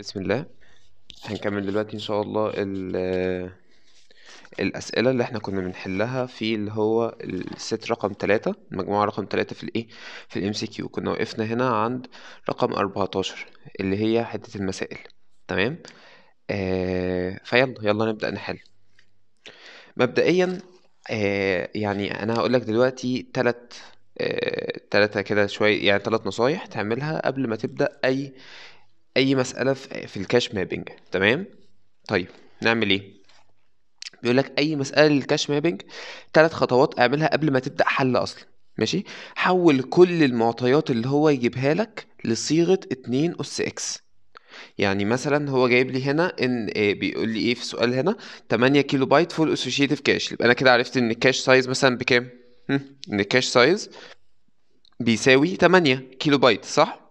بسم الله هنكمل دلوقتي ان شاء الله الأسئلة اللي احنا كنا بنحلها في اللي هو الست رقم تلاتة المجموعة رقم تلاتة في الايه في الام سي كيو كنا وقفنا هنا عند رقم أربعتاشر اللي هي حتة المسائل تمام آه فيلا يلا نبدأ نحل مبدئيا آه يعني انا هقولك دلوقتي تلات آه تلاتة كده شوية يعني تلات نصايح تعملها قبل ما تبدأ أي اي مساله في الكاش مابنج تمام طيب نعمل ايه بيقول لك اي مساله للكاش مابنج ثلاث خطوات اعملها قبل ما تبدا حل اصلا ماشي حول كل المعطيات اللي هو يجيبها لك لصيغه 2 اس اكس يعني مثلا هو جايب لي هنا ان آه، بيقول لي ايه في السؤال هنا 8 كيلو بايت فول اسوشيتيف كاش يبقى انا كده عرفت ان الكاش سايز مثلا بكام ان الكاش سايز بيساوي 8 كيلو بايت صح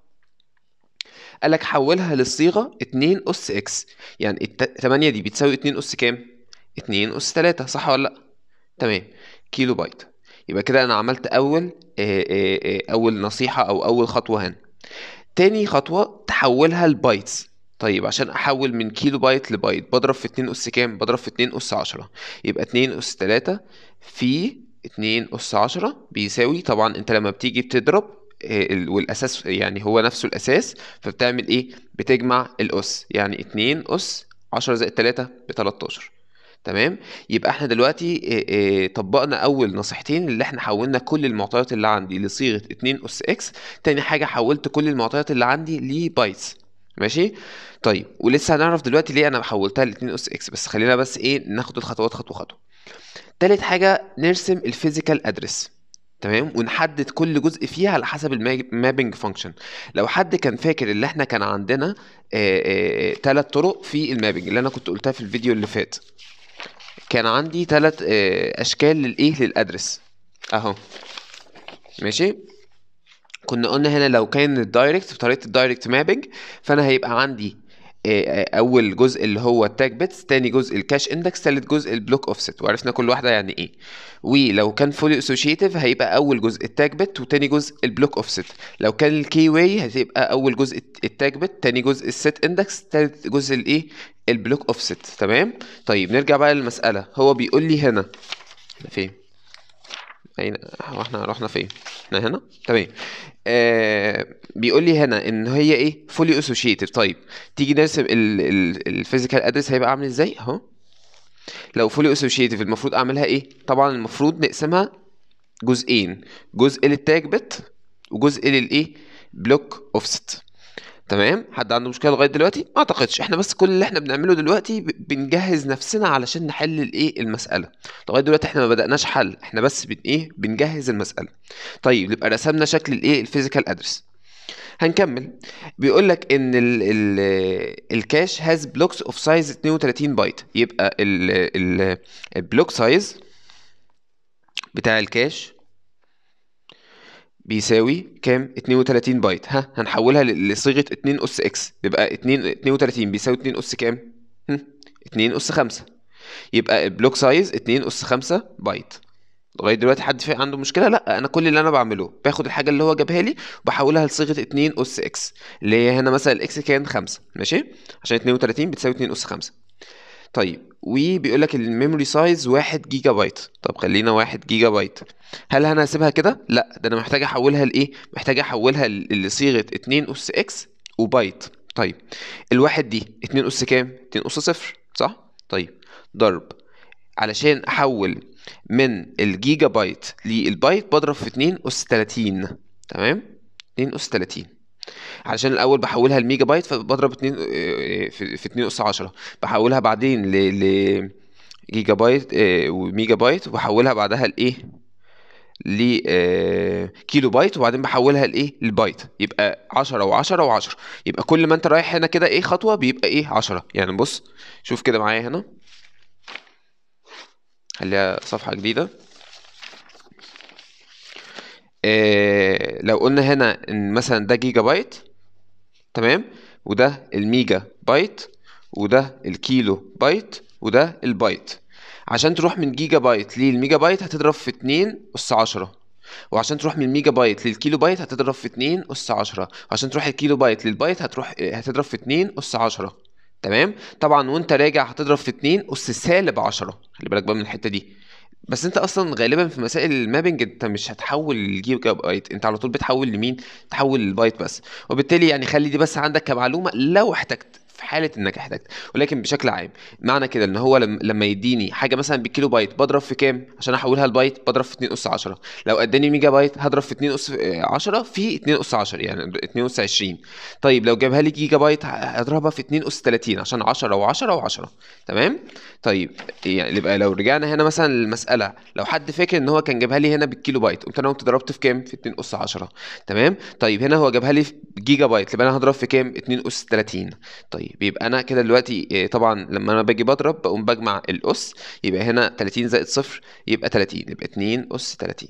قال لك حولها للصيغه 2 اس اكس يعني 8 دي بتساوي 2 اس كام 2 اس 3 صح ولا لا تمام كيلو بايت يبقى كده انا عملت اول آه، آه، آه، اول نصيحه او اول خطوه هنا تاني خطوه تحولها لبايتس طيب عشان احول من كيلو بايت لبايت بضرب في 2 اس كام بضرب في 2 اس 10 يبقى 2 اس 3 في 2 اس 10 بيساوي طبعا انت لما بتيجي بتضرب آه، والاساس يعني هو نفسه الاساس فبتعمل ايه بتجمع الاس يعني 2 اس 10 زائد 3 ب 13 تمام يبقى احنا دلوقتي آه، آه، طبقنا اول نصيحتين اللي احنا حولنا كل المعطيات اللي عندي لصيغه 2 اس اكس تاني حاجه حولت كل المعطيات اللي عندي لبايتس ماشي طيب ولسه هنعرف دلوقتي ليه انا حولتها ل 2 اس اكس بس خلينا بس ايه ناخد الخطوات خطوه خطوه تالت حاجه نرسم الفيزيكال ادرس تمام ونحدد كل جزء فيها على حسب المابنج فانكشن لو حد كان فاكر اللي احنا كان عندنا ثلاث طرق في المابنج اللي انا كنت قلتها في الفيديو اللي فات كان عندي ثلاث اشكال للايه للادرس اهو ماشي كنا قلنا هنا لو كان الدايركت بطريقه الدايركت مابنج فانا هيبقى عندي آه، آه، اول جزء اللي هو التاج بيتس تاني جزء الكاش اندكس تالت جزء البلوك اوفست وعرفنا كل واحده يعني ايه ولو كان فولي اسوشيتيف هيبقى اول جزء التاج بيت وتاني جزء البلوك اوفست لو كان الكي واي هتبقى اول جزء التاج بيت تاني جزء السيت اندكس تالت جزء الايه البلوك اوفست تمام طيب نرجع بقى للمساله هو بيقول لي هنا فين اين هو احنا رحنا فين احنا هنا تمام آه بيقول لي هنا ان هي ايه فولي اسوشيتد طيب تيجي نرسم الفيزيكال ادرس هيبقى عامل ازاي اهو لو فولي اسوشيتد المفروض اعملها ايه طبعا المفروض نقسمها جزئين جزء للتاج بت وجزء للايه بلوك اوفست تمام حد عنده مشكله لغايه دلوقتي ما اعتقدش احنا بس كل اللي احنا بنعمله دلوقتي بنجهز نفسنا علشان نحل الايه المساله لغايه دلوقتي احنا ما بداناش حل احنا بس بن ايه بنجهز المساله طيب نبقى رسمنا شكل الايه الفيزيكال ادرس هنكمل بيقول لك ان ال ال الكاش هاز بلوكس اوف سايز 32 بايت يبقى ال ال البلوك سايز بتاع الكاش بيساوي كام 32 بايت ها هنحولها لصيغه 2 اس اكس يبقى 2 32 بيساوي 2 اس كام 2 اس 5 يبقى البلوك سايز 2 اس 5 بايت لغايه دلوقتي حد في عنده مشكله لا انا كل اللي انا بعمله باخد الحاجه اللي هو جابها لي وبحولها لصيغه 2 اس اكس اللي هي هنا مثلا الاكس كان 5 ماشي عشان 32 بتساوي 2 اس 5 طيب وبيقول لك الميموري سايز 1 جيجا بايت طب خلينا 1 جيجا بايت هل انا هسيبها كده لا ده انا محتاج احولها لايه محتاج احولها لصيغه 2 اس اكس وبايت طيب الواحد دي 2 اس كام 2 اس صفر صح طيب ضرب علشان احول من الجيجا بايت للبايت بضرب في 2 اس 30 تمام 2 اس 30 علشان الاول بحولها لميجا بايت فبضرب اتنين آه، آه، في 2 اس 10 بحولها بعدين ل ل جيجا بايت آه، وميجا بايت وبحولها بعدها لايه كيلو بايت وبعدين بحولها لايه للبايت يبقى 10 و10 و10 يبقى كل ما انت رايح هنا كده ايه خطوه بيبقى ايه 10 يعني بص شوف كده معايا هنا خليها صفحه جديده إيه لو قلنا هنا ان مثلا ده جيجا بايت تمام وده الميجا بايت وده الكيلو بايت وده البايت عشان تروح من جيجا بايت للميجا بايت هتضرب في 2 أس 10 وعشان تروح من ميجا بايت للكيلو بايت هتضرب في 2 أس 10 وعشان تروح الكيلو بايت للبايت هتروح هتضرب في 2 أس 10 تمام طبعا وانت راجع هتضرب في 2 أس سالب 10 خلي بالك بقى من الحتة دي بس انت اصلا غالبا في مسائل المابنج انت مش هتحول الجيجا بايت انت على طول بتحول لمين تحول للبايت بس وبالتالي يعني خلي دي بس عندك كمعلومه لو احتجت في حاله انك احتجت ولكن بشكل عام معنى كده ان هو لما يديني حاجه مثلا بالكيلو بايت بضرب في كام عشان احولها لبايت بضرب في 2 اس 10 لو اداني ميجا بايت هضرب في 2 اس 10 في 2 اس 10 يعني 2 اس 20 طيب لو جابها لي جيجا بايت هضربها في 2 اس 30 عشان 10 و10 و10 تمام طيب يعني يبقى لو رجعنا هنا مثلا للمساله لو حد فاكر ان هو كان جابها لي هنا بالكيلو بايت قمت انا قمت ضربت في كام في 2 اس 10 تمام طيب هنا هو جابها لي جيجا بايت يبقى انا هضرب في كام 2 اس 30 طيب بيبقى انا كده دلوقتي آه، طبعا لما انا باجي بضرب بقوم بجمع الاس يبقى هنا 30 زائد صفر يبقى 30 يبقى 2 اس 30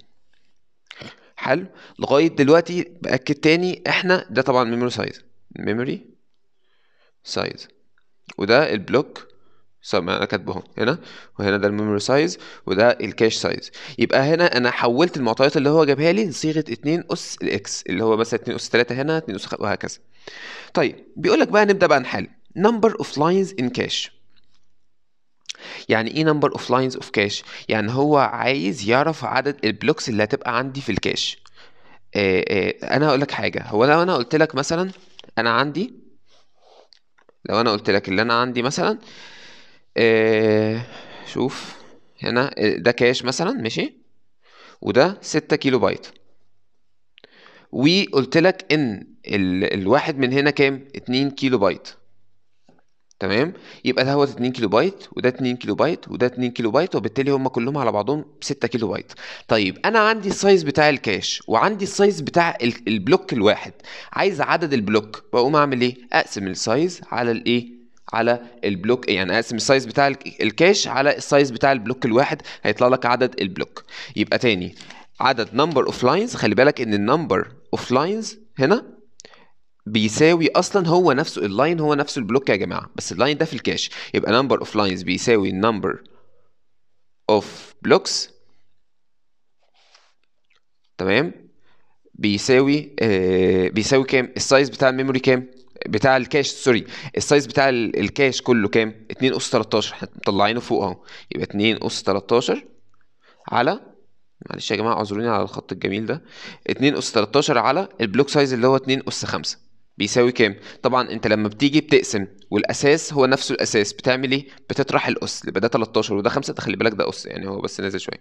حلو لغايه دلوقتي باكد تاني احنا ده طبعا ميموري سايز ميموري سايز وده البلوك انا كاتبه هنا وهنا ده الميموري سايز وده الكاش سايز يبقى هنا انا حولت المعطيات اللي هو جابها لي لصيغه 2 اس الاكس اللي هو مثلا 2 اس 3 هنا 2 اس وهكذا طيب بيقول لك بقى نبدا بقى نحل number of lines in cache يعني ايه number of lines of cache يعني هو عايز يعرف عدد البلوكس اللي هتبقى عندي في الكاش آآ آآ انا هقول لك حاجه هو لو انا قلت لك مثلا انا عندي لو انا قلت لك اللي انا عندي مثلا آه، شوف هنا آه، ده كاش مثلا ماشي وده 6 كيلو بايت وقلت لك ان ال... الواحد من هنا كام 2 كيلو بايت تمام يبقى ده هو 2 كيلو بايت وده 2 كيلو بايت وده 2 كيلو بايت وبالتالي هم كلهم على بعضهم 6 كيلو بايت طيب انا عندي السايز بتاع الكاش وعندي السايز بتاع البلوك الواحد عايز عدد البلوك بقوم اعمل ايه اقسم السايز على الايه على البلوك يعني اقسم السايز بتاع الكاش على السايز بتاع البلوك الواحد هيطلع لك عدد البلوك يبقى تاني عدد نمبر اوف لاينز خلي بالك ان النمبر اوف لاينز هنا بيساوي اصلا هو نفسه اللاين هو نفسه البلوك يا جماعه بس اللاين ده في الكاش يبقى نمبر اوف لاينز بيساوي النمبر اوف بلوكس تمام بيساوي آه بيساوي كام السايز بتاع الميموري كام بتاع الكاش سوري السايز بتاع الكاش كله كام 2 اس 13 احنا مطلعينه فوق اهو يبقى 2 اس 13 على معلش يا جماعه اعذروني على الخط الجميل ده 2 اس 13 على البلوك سايز اللي هو 2 اس 5 بيساوي كام طبعا انت لما بتيجي بتقسم والاساس هو نفسه الاساس بتعمل ايه بتطرح الاس يبقى ده 13 وده 5 ده خلي بالك ده اس يعني هو بس نازل شويه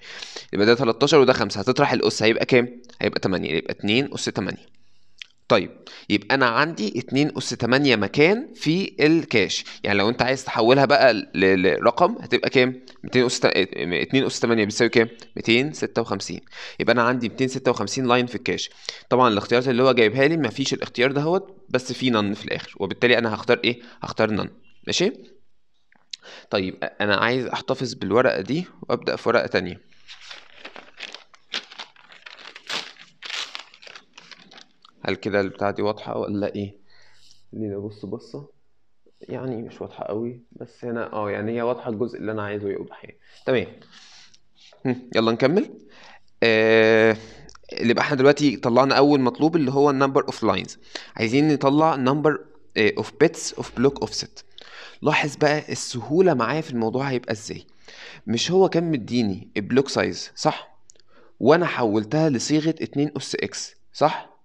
يبقى ده 13 وده 5 هتطرح الاس هيبقى كام هيبقى 8 يبقى 2 اس 8 طيب يبقى انا عندي 2 اس 8 مكان في الكاش يعني لو انت عايز تحولها بقى لرقم هتبقى كام 200 اس 2 اس 8 بتساوي كام 256 يبقى انا عندي 256 لاين في الكاش طبعا الاختيارات اللي هو جايبها لي ما فيش الاختيار دهوت بس في نن في الاخر وبالتالي انا هختار ايه هختار نن ماشي طيب انا عايز احتفظ بالورقه دي وابدا في ورقه ثانيه هل كده البتاعة دي واضحة ولا ايه خليني ابص بصة يعني مش واضحة قوي بس هنا اه يعني هي واضحة الجزء اللي انا عايزه يوضح يعني تمام يلا نكمل آه... اللي بقى احنا دلوقتي طلعنا اول مطلوب اللي هو number اوف لاينز عايزين نطلع نمبر اوف بيتس اوف بلوك اوفست لاحظ بقى السهوله معايا في الموضوع هيبقى ازاي مش هو كان مديني البلوك سايز صح وانا حولتها لصيغه 2 اس اكس صح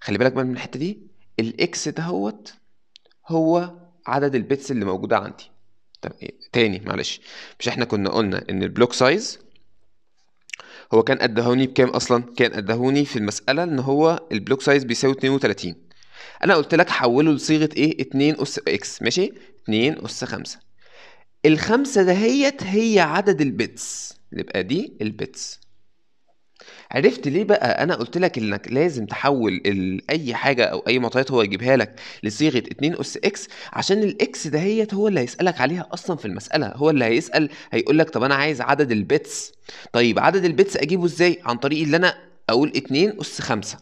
خلي بالك من الحته دي الاكس دهوت هو عدد البيتس اللي موجوده عندي طب إيه؟ تاني معلش مش احنا كنا قلنا ان البلوك سايز هو كان ادهوني بكام اصلا كان ادهوني في المساله ان هو البلوك سايز بيساوي 32 انا قلت لك حوله لصيغه ايه 2 اس اكس ماشي 2 اس 5 الخمسه دهيت هي عدد البيتس يبقى دي البيتس عرفت ليه بقى انا قلت لك انك لازم تحول اي حاجه او اي معطيات هو يجيبها لك لصيغه 2 اس اكس عشان الاكس دهيت هو اللي هيسالك عليها اصلا في المساله هو اللي هيسال هيقول لك طب انا عايز عدد البيتس طيب عدد البيتس اجيبه ازاي عن طريق اللي انا اقول 2 اس 5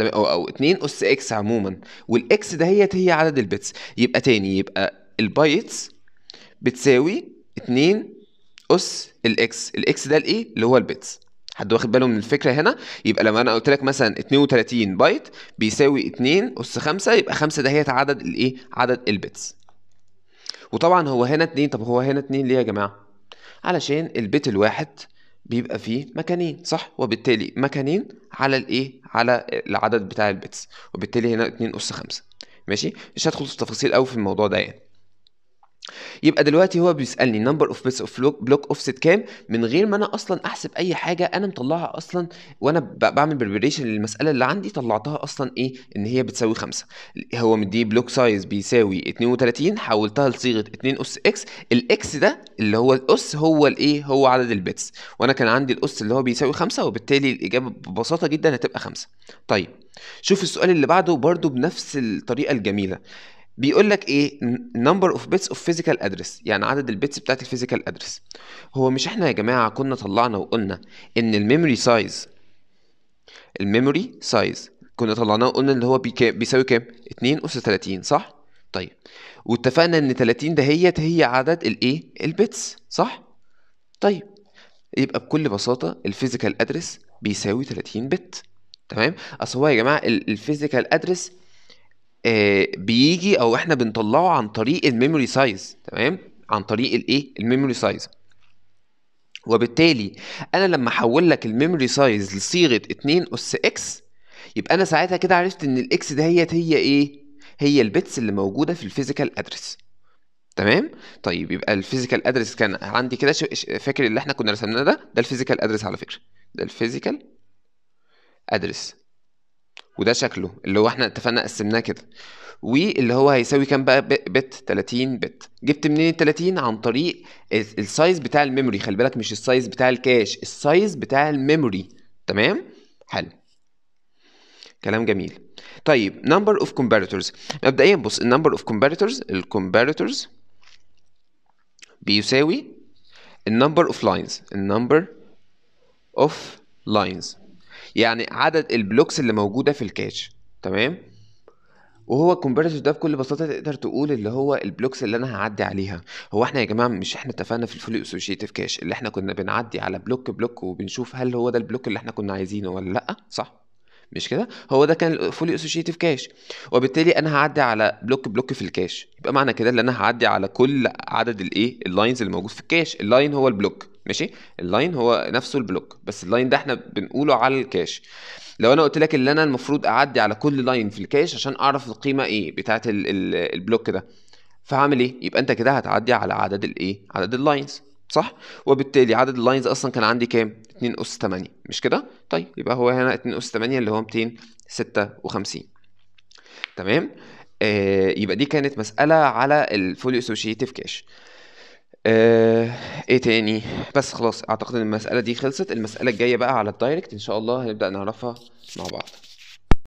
او او 2 اس اكس عموما والاكس دهيت هي عدد البيتس يبقى تاني يبقى البايتس بتساوي 2 اس الاكس الاكس ده الايه اللي هو البيتس حد واخد باله من الفكره هنا يبقى لما انا قلت لك مثلا 32 بايت بيساوي 2 اس 5 يبقى 5 دهيت عدد الايه عدد البيتس وطبعا هو هنا 2 طب هو هنا 2 ليه يا جماعه علشان البيت الواحد بيبقى فيه مكانين صح وبالتالي مكانين على الايه على العدد بتاع البيتس وبالتالي هنا 2 اس 5 ماشي مش هدخل في تفاصيل قوي في الموضوع ده يعني يبقى دلوقتي هو بيسالني نمبر اوف بيتس اوف بلوك اوفست كام من غير ما انا اصلا احسب اي حاجه انا مطلعها اصلا وانا بعمل بريبريشن للمساله اللي عندي طلعتها اصلا ايه ان هي بتساوي 5 هو مديه بلوك سايز بيساوي 32 حولتها لصيغه 2 اس اكس الاكس ده اللي هو الاس هو الايه هو عدد البيتس وانا كان عندي الاس اللي هو بيساوي 5 وبالتالي الاجابه ببساطه جدا هتبقى 5 طيب شوف السؤال اللي بعده برده بنفس الطريقه الجميله بيقول لك ايه نمبر اوف بيتس اوف فيزيكال ادرس يعني عدد البيتس بتاعت الفيزيكال ادرس هو مش احنا يا جماعه كنا طلعنا وقلنا ان الميموري سايز الميموري سايز كنا طلعناه وقلنا ان هو بيساوي كام 2 اس 30 صح طيب واتفقنا ان 30 دهيت هي هي عدد الايه البيتس صح طيب يبقى بكل بساطه الفيزيكال ادرس بيساوي 30 بت تمام اصل هو يا جماعه الفيزيكال ادرس آه، بيجي او احنا بنطلعه عن طريق الميموري سايز تمام عن طريق الايه الميموري سايز وبالتالي انا لما احول لك الميموري سايز لصيغه 2 اس اكس يبقى انا ساعتها كده عرفت ان الاكس دهيت هي ايه هي البيتس اللي موجوده في الفيزيكال ادرس تمام طيب يبقى الفيزيكال ادرس كان عندي كده فاكر اللي احنا كنا رسمناه ده ده الفيزيكال ادرس على فكره ده الفيزيكال ادرس وده شكله اللي هو احنا اتفقنا قسمناه كده واللي هو هيساوي كام بقى بت 30 بت جبت منين ال 30 عن طريق السايز بتاع الميموري خلي بالك مش السايز بتاع الكاش السايز بتاع الميموري تمام حلو كلام جميل طيب number of comparators مبدئيا بص number of comparators الcomparators بيساوي number of lines number of lines يعني عدد البلوكس اللي موجوده في الكاش تمام وهو الكومباريتيف ده بكل بساطه تقدر تقول اللي هو البلوكس اللي انا هعدي عليها هو احنا يا جماعه مش احنا اتفقنا في الفولي اسوشيتيف كاش اللي احنا كنا بنعدي على بلوك بلوك وبنشوف هل هو ده البلوك اللي احنا كنا عايزينه ولا لا صح مش كده هو ده كان الفولي اسوشيتيف كاش وبالتالي انا هعدي على بلوك بلوك في الكاش يبقى معنى كده ان انا هعدي على كل عدد الايه اللاينز اللي موجود في الكاش اللاين هو البلوك ماشي اللاين هو نفسه البلوك بس اللاين ده احنا بنقوله على الكاش لو انا قلت لك ان انا المفروض اعدي على كل لاين في الكاش عشان اعرف القيمه ايه بتاعه البلوك ده فهعمل ايه يبقى انت كده هتعدي على عدد الايه عدد اللاينز صح وبالتالي عدد اللاينز اصلا كان عندي كام 2 اس 8 مش كده طيب يبقى هو هنا 2 اس 8 اللي هو 256 تمام آه يبقى دي كانت مساله على الفوليو اسوشيتيف كاش آه، ايه تاني بس خلاص اعتقد ان المساله دي خلصت المساله الجايه بقى على الدايركت ان شاء الله هنبدا نعرفها مع بعض